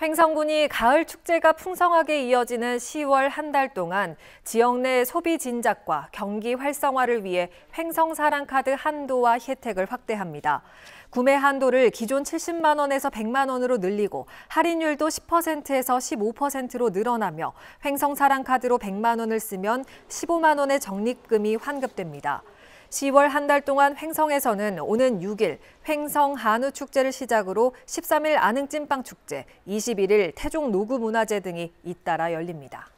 횡성군이 가을 축제가 풍성하게 이어지는 10월 한 달 동안 지역 내 소비 진작과 경기 활성화를 위해 횡성사랑카드 한도와 혜택을 확대합니다. 구매 한도를 기존 70만 원에서 100만 원으로 늘리고 할인율도 10%에서 15%로 늘어나며 횡성사랑카드로 100만 원을 쓰면 15만 원의 적립금이 환급됩니다. 10월 한 달 동안 횡성에서는 오는 6일 횡성 한우 축제를 시작으로 13일 아흥 찐빵 축제, 21일 태종 노구 문화제 등이 잇따라 열립니다.